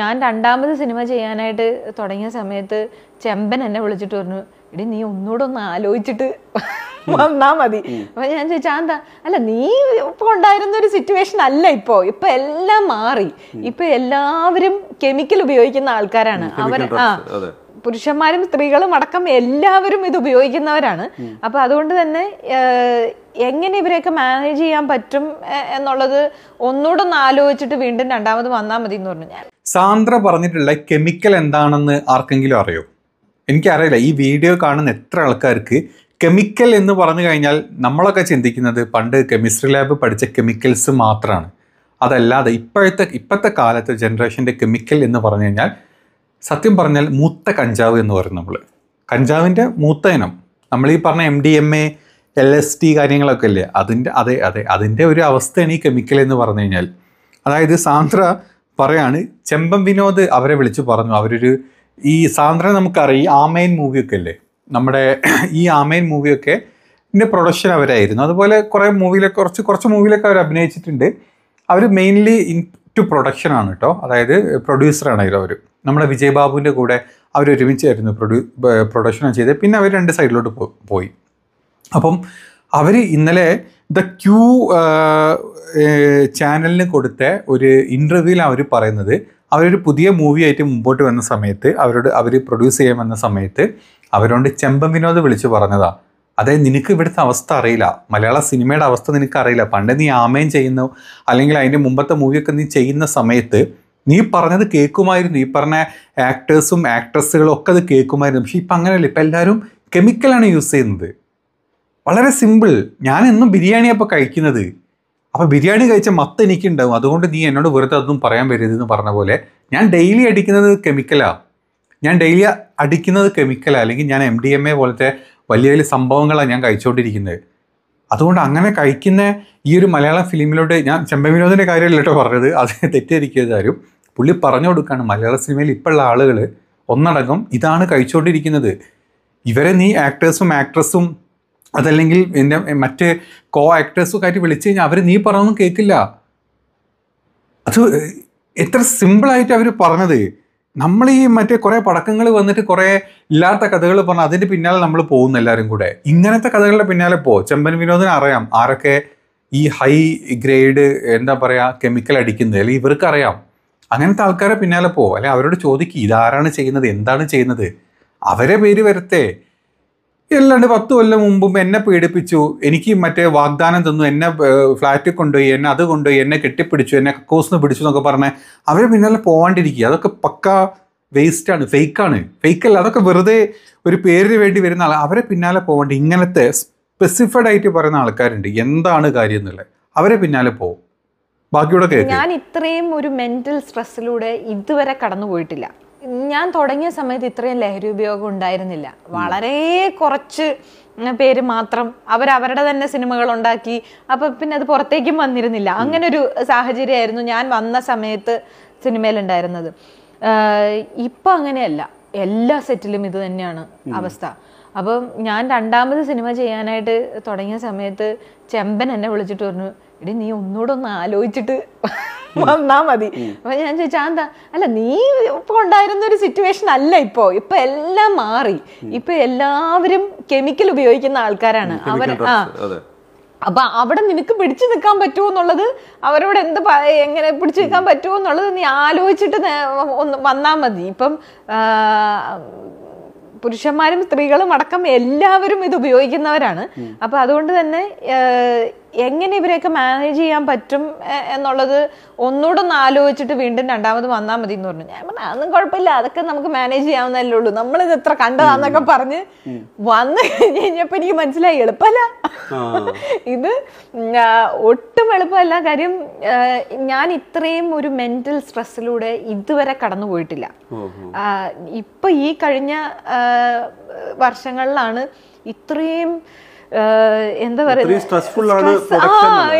ഞാൻ രണ്ടാമത് സിനിമ ചെയ്യാനായിട്ട് തുടങ്ങിയ സമയത്ത് ചെമ്പൻ എന്നെ വിളിച്ചിട്ട് പറഞ്ഞു എടി നീ ഒന്നുകൂടെ ഒന്ന് ആലോചിച്ചിട്ട് വന്നാ മതി അപ്പൊ ഞാൻ ചോദിച്ചാ എന്താ അല്ല നീ ഇപ്പൊ ഉണ്ടായിരുന്ന ഒരു സിറ്റുവേഷൻ അല്ല ഇപ്പോ ഇപ്പൊ എല്ലാം മാറി ഇപ്പൊ എല്ലാവരും കെമിക്കൽ ഉപയോഗിക്കുന്ന ആൾക്കാരാണ് അവർ ആ പുരുഷന്മാരും സ്ത്രീകളും അടക്കം എല്ലാവരും ഇത് ഉപയോഗിക്കുന്നവരാണ് അപ്പൊ അതുകൊണ്ട് തന്നെ എങ്ങനെ ഇവരെയൊക്കെ മാനേജ് ചെയ്യാൻ പറ്റും എന്നുള്ളത് ഒന്നുകൂടെ ഒന്ന് ആലോചിച്ചിട്ട് വീണ്ടും രണ്ടാമത് വന്നാൽ മതി എന്ന് പറഞ്ഞു ഞാൻ സാന്ദ്ര പറഞ്ഞിട്ടുള്ള കെമിക്കൽ എന്താണെന്ന് ആർക്കെങ്കിലും അറിയോ എനിക്കറിയില്ല ഈ വീഡിയോ കാണുന്ന എത്ര ആൾക്കാർക്ക് കെമിക്കൽ എന്ന് പറഞ്ഞു കഴിഞ്ഞാൽ നമ്മളൊക്കെ ചിന്തിക്കുന്നത് പണ്ട് കെമിസ്ട്രി ലാബ് പഠിച്ച കെമിക്കൽസ് മാത്രമാണ് അതല്ലാതെ ഇപ്പോഴത്തെ ഇപ്പോഴത്തെ കാലത്ത് ജനറേഷൻ്റെ കെമിക്കൽ എന്ന് പറഞ്ഞു കഴിഞ്ഞാൽ സത്യം പറഞ്ഞാൽ മൂത്ത കഞ്ചാവ് എന്ന് പറയും നമ്മൾ കഞ്ചാവിൻ്റെ മൂത്ത ഇനം നമ്മൾ ഈ പറഞ്ഞ M D M A L S D കാര്യങ്ങളൊക്കെ ഇല്ലേ അതിൻ്റെ അതെ അതെ അതിൻ്റെ ഒരു അവസ്ഥയാണ് ഈ കെമിക്കൽ എന്ന് പറഞ്ഞു കഴിഞ്ഞാൽ അതായത് സാന്ദ്ര പറയാണ് ചെമ്പൻ വിനോദ് അവരെ വിളിച്ചു പറഞ്ഞു അവരൊരു ഈ സാന്ദ്രനെ നമുക്കറിയാം ഈ ആമയൻ മൂവിയൊക്കെ അല്ലേ നമ്മുടെ ഈ ആമയൻ മൂവിയൊക്കെ ഇതിൻ്റെ പ്രൊഡക്ഷൻ അവരായിരുന്നു അതുപോലെ കുറേ മൂവിയിലൊക്കെ കുറച്ച് കുറച്ച് മൂവിയിലൊക്കെ അവർ അഭിനയിച്ചിട്ടുണ്ട് അവർ മെയിൻലി ഇൻ ടു പ്രൊഡക്ഷൻ ആണ് കേട്ടോ അതായത് പ്രൊഡ്യൂസറാണ് അവർ നമ്മുടെ വിജയ് ബാബുവിൻ്റെ കൂടെ ഒരുമിച്ചായിരുന്നു പ്രൊഡ്യൂ പ്രൊഡക്ഷനും ചെയ്തത് പിന്നെ അവർ രണ്ട് സൈഡിലോട്ട് പോയി അപ്പം അവർ ഇന്നലെ ദ ക്യൂ ചാനലിന് കൊടുത്ത ഒരു ഇൻ്റർവ്യൂവിലാണ് അവർ പറയുന്നത് അവരൊരു പുതിയ മൂവി ആയിട്ട് മുമ്പോട്ട് വന്ന സമയത്ത് അവരോട് അവർ പ്രൊഡ്യൂസ് ചെയ്യാൻ വന്ന സമയത്ത് അവരോട് ചെമ്പൻ വിനോദ് വിളിച്ചു പറഞ്ഞതാണ് അതായത് നിനക്ക് ഇവിടുത്തെ അവസ്ഥ അറിയില്ല മലയാള സിനിമയുടെ അവസ്ഥ നിനക്ക് അറിയില്ല പണ്ട് നീ ആമയും ചെയ്യുന്നു അല്ലെങ്കിൽ അതിൻ്റെ മുമ്പത്തെ മൂവിയൊക്കെ നീ ചെയ്യുന്ന സമയത്ത് നീ പറഞ്ഞത് കേൾക്കുമായിരുന്നു ഈ പറഞ്ഞ ആക്ടേഴ്സും ആക്ട്രസ്സുകളും ഒക്കെ അത് കേൾക്കുമായിരുന്നു പക്ഷേ ഇപ്പം അങ്ങനെയല്ല ഇപ്പം എല്ലാവരും കെമിക്കലാണ് യൂസ് ചെയ്യുന്നത് വളരെ സിമ്പിൾ ഞാൻ എന്നും ബിരിയാണി അപ്പോൾ കഴിക്കുന്നത് അപ്പോൾ ബിരിയാണി കഴിച്ച മത്ത് എനിക്കുണ്ടാവും അതുകൊണ്ട് നീ എന്നോട് വെറുതെ അതൊന്നും പറയാൻ വരരുതെന്ന് പറഞ്ഞ പോലെ ഞാൻ ഡെയിലി അടിക്കുന്നത് കെമിക്കലാണ് ഞാൻ ഡെയിലി അടിക്കുന്നത് കെമിക്കലാണ് അല്ലെങ്കിൽ ഞാൻ എം ഡി എം എ പോലത്തെ വലിയ വലിയ സംഭവങ്ങളാണ് ഞാൻ കഴിച്ചുകൊണ്ടിരിക്കുന്നത് അതുകൊണ്ട് അങ്ങനെ കഴിക്കുന്ന ഈ ഒരു മലയാളം ഫിലിമിലോട്ട് ഞാൻ വിനോദിൻ്റെ കാര്യമല്ല കേട്ടോ പറഞ്ഞത് അത് തെറ്റിദ്ധരിക്കരുതാരും പുള്ളി പറഞ്ഞു കൊടുക്കുകയാണ് മലയാള സിനിമയിൽ ഇപ്പോഴുള്ള ആളുകൾ ഒന്നടങ്കം ഇതാണ് കഴിച്ചുകൊണ്ടിരിക്കുന്നത് ഇവരെ നീ ആക്ടേഴ്സും ആക്ട്രസ്സും അതല്ലെങ്കിൽ എൻ്റെ മറ്റ് കോ ആക്ടേഴ്സൊക്കെ ആയിട്ട് വിളിച്ചു കഴിഞ്ഞാൽ അവർ നീ പറഞ്ഞൊന്നും കേൾക്കില്ല അത് എത്ര സിമ്പിളായിട്ട് അവർ പറഞ്ഞത് നമ്മൾ ഈ മറ്റേ കുറേ പടക്കങ്ങൾ വന്നിട്ട് കുറേ ഇല്ലാത്ത കഥകൾ പറഞ്ഞാൽ അതിൻ്റെ പിന്നാലെ നമ്മൾ പോകുന്നു എല്ലാവരും കൂടെ ഇങ്ങനത്തെ കഥകളുടെ പിന്നാലെ പോ ചെമ്പൻ വിനോദിനെ അറിയാം ആരൊക്കെ ഈ ഹൈ ഗ്രേഡ് എന്താ പറയുക കെമിക്കൽ അടിക്കുന്നത് അല്ലെങ്കിൽ ഇവർക്കറിയാം അങ്ങനത്തെ ആൾക്കാരെ പിന്നാലെ പോ അല്ലെങ്കിൽ അവരോട് ചോദിക്കുക ഇതാരാണ് ചെയ്യുന്നത് എന്താണ് ചെയ്യുന്നത് അവരെ പേര് വരത്തെ അല്ലാണ്ട് പത്ത് കൊല്ലം മുമ്പും എന്നെ പീഡിപ്പിച്ചു എനിക്ക് മറ്റേ വാഗ്ദാനം തന്നു എന്നെ ഫ്ലാറ്റിൽ കൊണ്ടുപോയി എന്നെ അത് കൊണ്ടുപോയി എന്നെ കെട്ടിപ്പിടിച്ചു എന്നെ കക്കോസിന് പിടിച്ചു എന്നൊക്കെ പറഞ്ഞ് അവരെ പിന്നാലെ പോകാണ്ടിരിക്കുക അതൊക്കെ പക്ക വേസ്റ്റാണ് ഫേക്കാണ് ഫേക്കല്ല അതൊക്കെ വെറുതെ ഒരു പേരിന് വേണ്ടി വരുന്ന ആൾ അവരെ പിന്നാലെ പോകേണ്ടി ഇങ്ങനത്തെ സ്പെസിഫൈഡ് ആയിട്ട് പറയുന്ന ആൾക്കാരുണ്ട് എന്താണ് കാര്യം എന്നുള്ളത് അവരെ പിന്നാലെ പോകും ബാക്കിയോടെ ഞാൻ ഇത്രയും ഒരു മെന്റൽ സ്ട്രെസ്സിലൂടെ ഇതുവരെ കടന്നു പോയിട്ടില്ല ഞാൻ തുടങ്ങിയ സമയത്ത് ഇത്രയും ലഹരി ഉപയോഗം ഉണ്ടായിരുന്നില്ല വളരെ കുറച്ച് പേര് മാത്രം അവരവരുടെ തന്നെ സിനിമകൾ ഉണ്ടാക്കി അപ്പൊ പിന്നെ അത് പുറത്തേക്കും വന്നിരുന്നില്ല അങ്ങനെ ഒരു സാഹചര്യമായിരുന്നു ഞാൻ വന്ന സമയത്ത് സിനിമയിലുണ്ടായിരുന്നത് ഇപ്പൊ അങ്ങനെയല്ല എല്ലാ സെറ്റിലും ഇത് തന്നെയാണ് അവസ്ഥ അപ്പൊ ഞാൻ രണ്ടാമത് സിനിമ ചെയ്യാനായിട്ട് തുടങ്ങിയ സമയത്ത് ചെമ്പൻ എന്നെ വിളിച്ചിട്ട് പറഞ്ഞു എടി നീ ഒന്നുകൂടെ ഒന്ന് ആലോചിച്ചിട്ട് വന്നാ മതി അപ്പൊ ഞാൻ ചോദിച്ചാ എന്താ അല്ല നീ ഇപ്പൊ ഉണ്ടായിരുന്ന ഒരു സിറ്റുവേഷൻ അല്ല ഇപ്പൊ ഇപ്പൊ എല്ലാം മാറി ഇപ്പൊ എല്ലാവരും കെമിക്കൽ ഉപയോഗിക്കുന്ന ആൾക്കാരാണ് അവർ ആ അപ്പൊ അവിടെ നിനക്ക് പിടിച്ചു നിൽക്കാൻ പറ്റുമോ എന്നുള്ളത് അവരോട് എന്ത് എങ്ങനെ പിടിച്ചു നിൽക്കാൻ പറ്റുമോ എന്നുള്ളത് നീ ആലോചിച്ചിട്ട് ഒന്ന് വന്നാ മതി ഇപ്പം പുരുഷന്മാരും സ്ത്രീകളും അടക്കം എല്ലാവരും ഇത് ഉപയോഗിക്കുന്നവരാണ് അപ്പൊ അതുകൊണ്ട് തന്നെ എങ്ങനെ ഇവരെയൊക്കെ മാനേജ് ചെയ്യാൻ പറ്റും എന്നുള്ളത് ഒന്നുകൂടെ ഒന്ന് ആലോചിച്ചിട്ട് വീണ്ടും രണ്ടാമത് വന്നാൽ മതി എന്ന് പറഞ്ഞു ഞാൻ പറഞ്ഞു അതൊന്നും കുഴപ്പമില്ല അതൊക്കെ നമുക്ക് മാനേജ് ചെയ്യാവുന്നല്ലേ ഉള്ളൂ നമ്മളിത് എത്ര കണ്ടതാന്നൊക്കെ പറഞ്ഞ് വന്നു കഴിഞ്ഞപ്പോ എനിക്ക് മനസ്സിലായി എളുപ്പമല്ല ഇത് ഒട്ടും എളുപ്പമല്ല കാര്യം ഞാൻ ഇത്രയും ഒരു മെന്റൽ സ്ട്രെസ്സിലൂടെ ഇതുവരെ കടന്നു പോയിട്ടില്ല ഇപ്പൊ ഈ കഴിഞ്ഞ വർഷങ്ങളിലാണ് ഇത്രയും എന്താ പറയുക ആ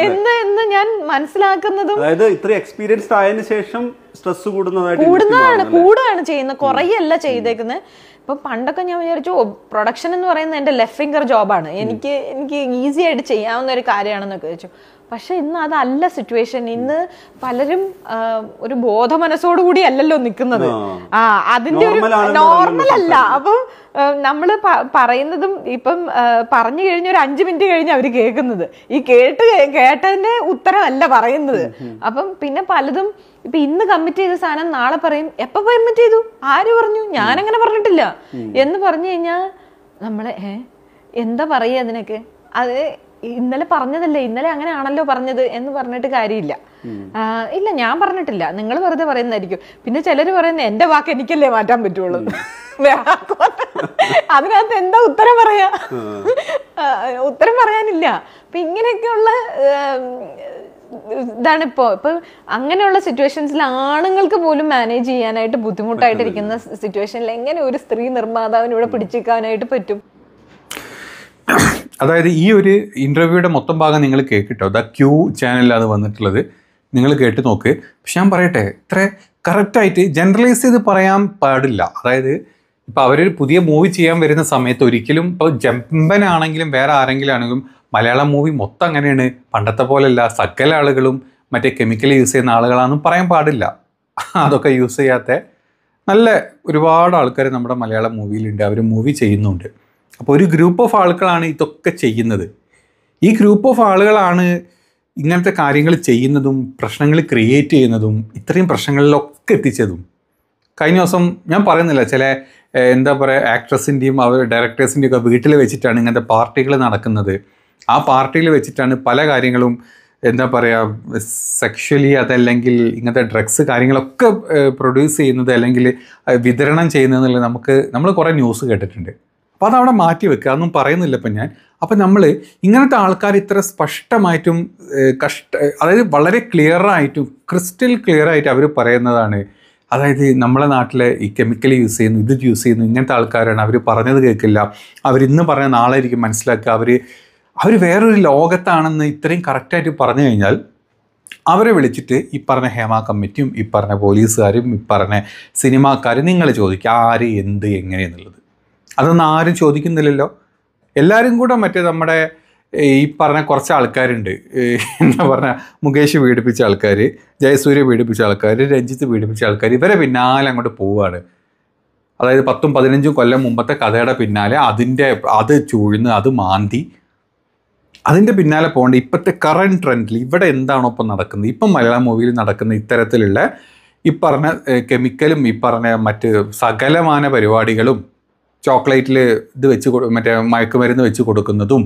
എന്ന് എന്ന് ഞാൻ മനസ്സിലാക്കുന്നതും അതായത് ഇത്ര എക്സ്പീരിയൻസ് ആയതിനു ശേഷം സ്ട്രെസ് കൂടുന്നതായിട്ട് കൂടുന്നതാണ് കൂടുകയാണ് ചെയ്യുന്നത് കുറയല്ല ചെയ്തേക്കുന്നത് ഇപ്പം പണ്ടൊക്കെ ഞാൻ വിചാരിച്ചു പ്രൊഡക്ഷൻ എന്ന് പറയുന്നത് എൻ്റെ ലെഫ്റ്റ് ഫിംഗർ ജോബാണ് എനിക്ക് എനിക്ക് ഈസി ആയിട്ട് ചെയ്യാവുന്ന ഒരു കാര്യമാണെന്നൊക്കെ വിചാരിച്ചു പക്ഷേ ഇന്ന് അതല്ല സിറ്റുവേഷൻ ഇന്ന് പലരും ഒരു ബോധ മനസ്സോടുകൂടി അല്ലല്ലോ നിൽക്കുന്നത് ആ അതിന്റെ ഒരു നോർമൽ അല്ല അപ്പം നമ്മൾ പറയുന്നതും ഇപ്പം പറഞ്ഞു കഴിഞ്ഞ ഒരു അഞ്ച് മിനിറ്റ് കഴിഞ്ഞ് അവർ കേൾക്കുന്നത് ഈ കേട്ട് കേട്ടതിന്റെ ഉത്തരമല്ല പറയുന്നത് അപ്പം പിന്നെ പലതും ഇപ്പൊ ഇന്ന് കമ്മിറ്റ് ചെയ്ത സാധനം നാളെ പറയും എപ്പൊ കമ്മിറ്റ് ചെയ്തു ആര് പറഞ്ഞു ഞാൻ അങ്ങനെ പറഞ്ഞിട്ടില്ല എന്ന് പറഞ്ഞു കഴിഞ്ഞാൽ നമ്മളെ എന്താ പറയുക അതിനൊക്കെ അത് ഇന്നലെ പറഞ്ഞതല്ലേ ഇന്നലെ അങ്ങനെ ആണല്ലോ പറഞ്ഞത് എന്ന് പറഞ്ഞിട്ട് കാര്യമില്ല ഇല്ല ഞാൻ പറഞ്ഞിട്ടില്ല നിങ്ങൾ വെറുതെ പറയുന്നതായിരിക്കും പിന്നെ ചിലർ പറയുന്ന എന്റെ വാക്ക് എനിക്കല്ലേ മാറ്റാൻ പറ്റുള്ളൂ അതിനകത്ത് എന്താ ഉത്തരം പറയാ ഉത്തരം പറയാനില്ല അപ്പൊ ഇങ്ങനെയൊക്കെയുള്ള ഇതാണ് ഇപ്പോ ഇപ്പൊ അങ്ങനെയുള്ള സിറ്റുവേഷൻസിൽ ആണുങ്ങൾക്ക് പോലും മാനേജ് ചെയ്യാനായിട്ട് ബുദ്ധിമുട്ടായിട്ടിരിക്കുന്ന സിറ്റുവേഷനിൽ എങ്ങനെ ഒരു സ്ത്രീ നിർമ്മാതാവിനെ ഇവിടെ പിടിച്ചേക്കാനായിട്ട് പറ്റും അതായത് ഈ ഒരു ഇൻ്റർവ്യൂയുടെ മൊത്തം ഭാഗം നിങ്ങൾ കേൾക്കിട്ടോ ദ ക്യൂ ചാനലിലാണ് വന്നിട്ടുള്ളത് നിങ്ങൾ കേട്ട് നോക്ക് പക്ഷെ ഞാൻ പറയട്ടെ ഇത്ര കറക്റ്റായിട്ട് ജനറലൈസ് ചെയ്ത് പറയാൻ പാടില്ല അതായത് ഇപ്പോൾ അവരൊരു പുതിയ മൂവി ചെയ്യാൻ വരുന്ന സമയത്ത് ഒരിക്കലും ഇപ്പോൾ ജമ്പനാണെങ്കിലും വേറെ ആരെങ്കിലും ആണെങ്കിലും മലയാളം മൂവി മൊത്തം അങ്ങനെയാണ് പണ്ടത്തെ പോലെയല്ല സകല ആളുകളും മറ്റേ കെമിക്കൽ യൂസ് ചെയ്യുന്ന ആളുകളാണെന്നും പറയാൻ പാടില്ല അതൊക്കെ യൂസ് ചെയ്യാത്ത നല്ല ഒരുപാട് ആൾക്കാർ നമ്മുടെ മലയാളം മൂവിയിലുണ്ട് അവർ മൂവി ചെയ്യുന്നുണ്ട് അപ്പോൾ ഒരു ഗ്രൂപ്പ് ഓഫ് ആളുകളാണ് ഇതൊക്കെ ചെയ്യുന്നത് ഈ ഗ്രൂപ്പ് ഓഫ് ആളുകളാണ് ഇങ്ങനത്തെ കാര്യങ്ങൾ ചെയ്യുന്നതും പ്രശ്നങ്ങൾ ക്രിയേറ്റ് ചെയ്യുന്നതും ഇത്രയും പ്രശ്നങ്ങളിലൊക്കെ എത്തിച്ചതും കഴിഞ്ഞ ദിവസം ഞാൻ പറയുന്നില്ല ചില എന്താ പറയുക ആക്ട്രസിൻ്റെയും അവർ ഡയറക്ടേഴ്സിൻ്റെയും ഒക്കെ വീട്ടിൽ വെച്ചിട്ടാണ് ഇങ്ങനത്തെ പാർട്ടികൾ നടക്കുന്നത് ആ പാർട്ടിയിൽ വെച്ചിട്ടാണ് പല കാര്യങ്ങളും എന്താ പറയുക സെക്ഷലി അതല്ലെങ്കിൽ ഇങ്ങനത്തെ ഡ്രഗ്സ് കാര്യങ്ങളൊക്കെ പ്രൊഡ്യൂസ് ചെയ്യുന്നത് അല്ലെങ്കിൽ വിതരണം ചെയ്യുന്നത് നമുക്ക് നമ്മൾ കുറേ ന്യൂസ് കേട്ടിട്ടുണ്ട് അപ്പോൾ അതവിടെ മാറ്റി വെക്കുക അതൊന്നും പറയുന്നില്ല ഇപ്പം ഞാൻ അപ്പം നമ്മൾ ഇങ്ങനത്തെ ആൾക്കാർ ഇത്ര സ്പഷ്ടമായിട്ടും കഷ്ട അതായത് വളരെ ക്ലിയറായിട്ടും ക്രിസ്റ്റൽ ക്ലിയർ ആയിട്ട് അവർ പറയുന്നതാണ് അതായത് നമ്മളെ നാട്ടിലെ ഈ കെമിക്കൽ യൂസ് ചെയ്യുന്നു ഇത് യൂസ് ചെയ്യുന്നു ഇങ്ങനത്തെ ആൾക്കാരാണ് അവർ പറഞ്ഞത് കേൾക്കില്ല അവരിന്ന് പറഞ്ഞ നാളെ ആയിരിക്കും മനസ്സിലാക്കുക അവർ അവർ വേറൊരു ലോകത്താണെന്ന് ഇത്രയും കറക്റ്റായിട്ട് പറഞ്ഞു കഴിഞ്ഞാൽ അവരെ വിളിച്ചിട്ട് ഈ പറഞ്ഞ ഹേമ കമ്മിറ്റിയും ഈ പറഞ്ഞ പോലീസുകാരും ഈ പറഞ്ഞ സിനിമാക്കാരും നിങ്ങൾ ചോദിക്കുക ആര് എന്ത് എങ്ങനെയെന്നുള്ളത് അതൊന്നും ആരും ചോദിക്കുന്നില്ലല്ലോ എല്ലാവരും കൂടെ മറ്റേ നമ്മുടെ ഈ പറഞ്ഞ കുറച്ച് ആൾക്കാരുണ്ട് എന്താ പറഞ്ഞ മുകേഷ് പീഡിപ്പിച്ച ആൾക്കാർ ജയസൂര്യ പീഡിപ്പിച്ച ആൾക്കാർ രഞ്ജിത്ത് പീഡിപ്പിച്ച ആൾക്കാർ ഇവരെ പിന്നാലെ അങ്ങോട്ട് പോവുകയാണ് അതായത് പത്തും പതിനഞ്ചും കൊല്ലം മുമ്പത്തെ കഥയുടെ പിന്നാലെ അതിൻ്റെ അത് ചൂഴ്ന്ന് അത് മാന്തി അതിൻ്റെ പിന്നാലെ പോകേണ്ട ഇപ്പോഴത്തെ കറണ്ട് ട്രെൻഡിൽ ഇവിടെ എന്താണോ ഇപ്പം നടക്കുന്നത് ഇപ്പം മലയാള മൂവിയിൽ നടക്കുന്ന ഇത്തരത്തിലുള്ള ഈ പറഞ്ഞ കെമിക്കലും ഈ പറഞ്ഞ മറ്റ് സകലമാന പരിപാടികളും ചോക്ലേറ്റിൽ ഇത് വെച്ച് മറ്റേ മയക്കുമരുന്ന് വെച്ച് കൊടുക്കുന്നതും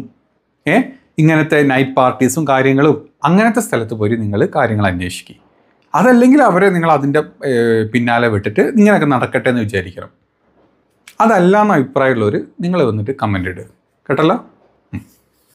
ഏ ഇങ്ങനത്തെ നൈറ്റ് പാർട്ടീസും കാര്യങ്ങളും അങ്ങനത്തെ സ്ഥലത്ത് പോയി നിങ്ങൾ കാര്യങ്ങൾ അന്വേഷിക്കുക അതല്ലെങ്കിൽ അവരെ നിങ്ങൾ അതിൻ്റെ പിന്നാലെ വിട്ടിട്ട് ഇങ്ങനെയൊക്കെ നടക്കട്ടെ എന്ന് വിചാരിക്കണം അതല്ല എന്ന അഭിപ്രായമുള്ളവർ നിങ്ങൾ വന്നിട്ട് കമൻ്റ് ഇടുക കേട്ടല്ലോ